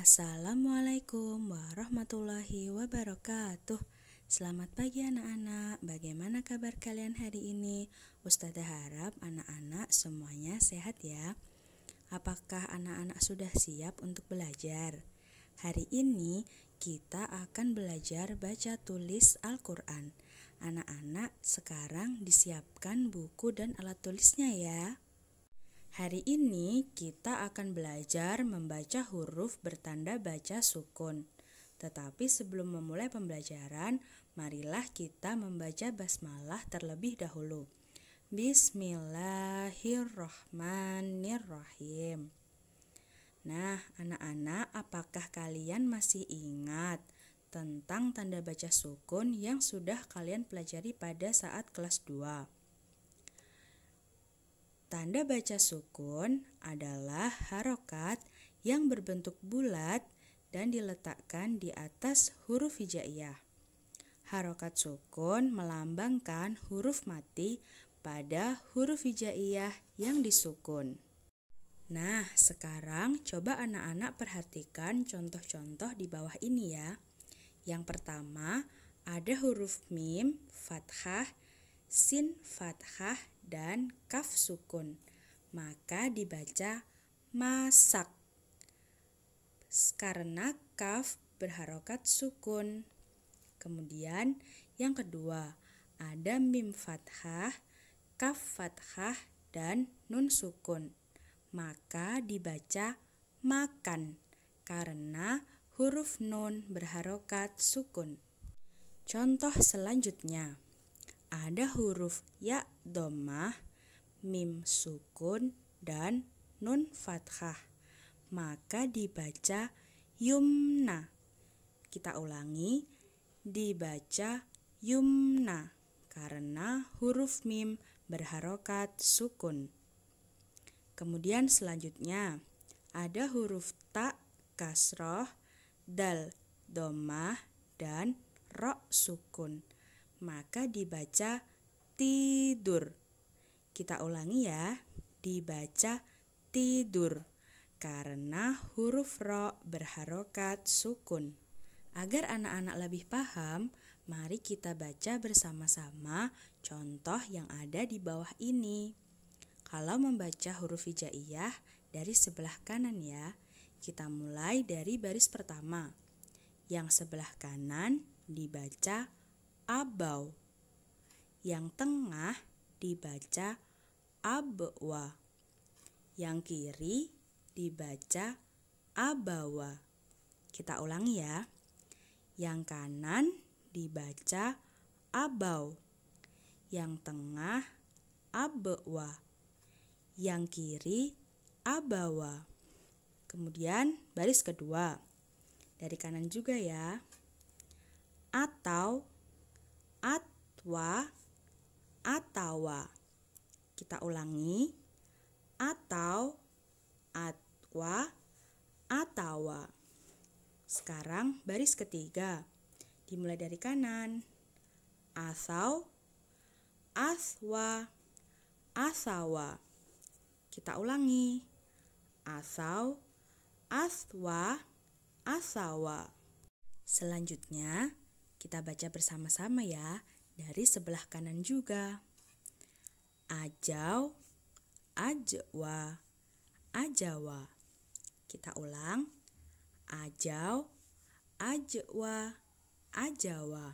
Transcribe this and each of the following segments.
Assalamualaikum warahmatullahi wabarakatuh Selamat pagi anak-anak, bagaimana kabar kalian hari ini? Ustazah harap anak-anak semuanya sehat ya Apakah anak-anak sudah siap untuk belajar? Hari ini kita akan belajar baca tulis Al-Quran Anak-anak sekarang disiapkan buku dan alat tulisnya ya Hari ini kita akan belajar membaca huruf bertanda baca sukun. Tetapi sebelum memulai pembelajaran, marilah kita membaca basmalah terlebih dahulu. Bismillahirrahmanirrahim. Nah, anak-anak, apakah kalian masih ingat tentang tanda baca sukun yang sudah kalian pelajari pada saat kelas 2? Tanda baca sukun adalah harokat yang berbentuk bulat dan diletakkan di atas huruf hijaiyah. Harokat sukun melambangkan huruf mati pada huruf hijaiyah yang disukun. Nah, sekarang coba anak-anak perhatikan contoh-contoh di bawah ini ya. Yang pertama, ada huruf mim, fathah, sin fathah dan kaf sukun. Maka dibaca masak. Karena kaf berharokat sukun. Kemudian yang kedua, ada mim fathah, kaf fathah, dan nun sukun. Maka dibaca makan karena huruf nun berharokat sukun. Contoh selanjutnya ada huruf ya domah, mim sukun, dan nun fathah. Maka dibaca yumna. Kita ulangi, dibaca yumna karena huruf mim berharokat sukun. Kemudian selanjutnya ada huruf ta kasroh, dal domah, dan ro sukun maka dibaca tidur. Kita ulangi ya, dibaca tidur karena huruf ro berharokat sukun. Agar anak-anak lebih paham, mari kita baca bersama-sama contoh yang ada di bawah ini. Kalau membaca huruf hijaiyah dari sebelah kanan ya, kita mulai dari baris pertama. Yang sebelah kanan dibaca abau. Yang tengah dibaca abwa. Yang kiri dibaca abawa. Kita ulangi ya. Yang kanan dibaca abau. Yang tengah abwa. Yang kiri abawa. Kemudian baris kedua. Dari kanan juga ya. Atau wa atawa. Kita ulangi atau atwa atawa. Sekarang baris ketiga. Dimulai dari kanan. Asau aswa asawa. Kita ulangi. Asau aswa asawa. Selanjutnya kita baca bersama-sama ya dari sebelah kanan juga. Ajau, ajwa, ajawa. Kita ulang. Ajau, ajwa, ajawa.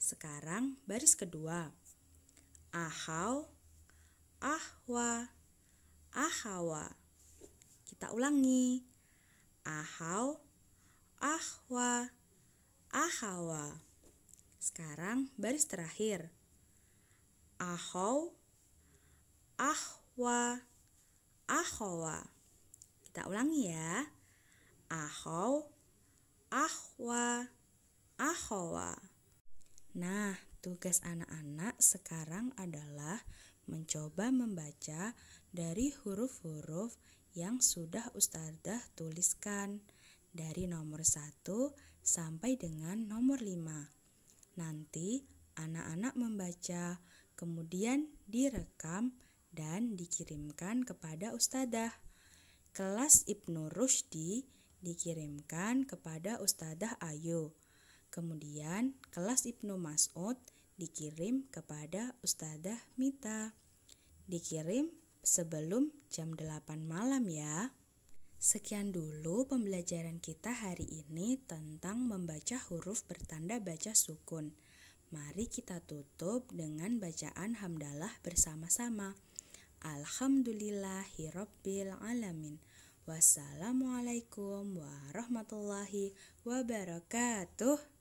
Sekarang baris kedua. Ahau, ahwa, ahawa. Kita ulangi. Ahau, ahwa, ahawa. Sekarang baris terakhir. Ahau, ahwa, ahowa. Kita ulangi ya. Ahau, ahwa, ahowa. Nah, tugas anak-anak sekarang adalah mencoba membaca dari huruf-huruf yang sudah Ustadzah tuliskan dari nomor 1 sampai dengan nomor 5. Nanti anak-anak membaca, kemudian direkam dan dikirimkan kepada ustadah Kelas Ibnu Rushdi dikirimkan kepada ustadah Ayu. Kemudian kelas Ibnu Mas'ud dikirim kepada ustadah Mita. Dikirim sebelum jam 8 malam ya. Sekian dulu pembelajaran kita hari ini tentang membaca huruf bertanda baca sukun. Mari kita tutup dengan bacaan hamdalah bersama-sama. Alhamdulillahirabbil alamin. Wassalamualaikum warahmatullahi wabarakatuh.